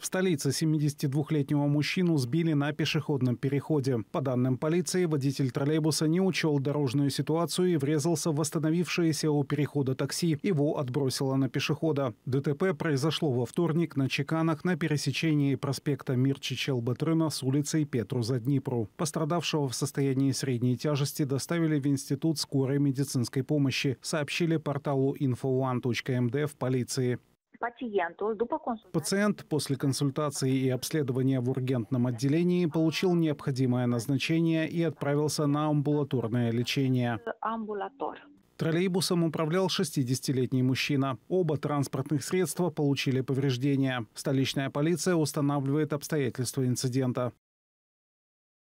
В столице 72-летнего мужчину сбили на пешеходном переходе. По данным полиции, водитель троллейбуса не учел дорожную ситуацию и врезался в восстановившееся у перехода такси. Его отбросило на пешехода. ДТП произошло во вторник на Чеканах на пересечении проспекта Мир батрына с улицей Петру за Днепру. Пострадавшего в состоянии средней тяжести доставили в Институт скорой медицинской помощи, сообщили порталу info1.md в полиции. Пациент после консультации и обследования в ургентном отделении получил необходимое назначение и отправился на амбулаторное лечение. Э, Троллейбусом управлял 60-летний мужчина. Оба транспортных средства получили повреждения. Столичная полиция устанавливает обстоятельства инцидента.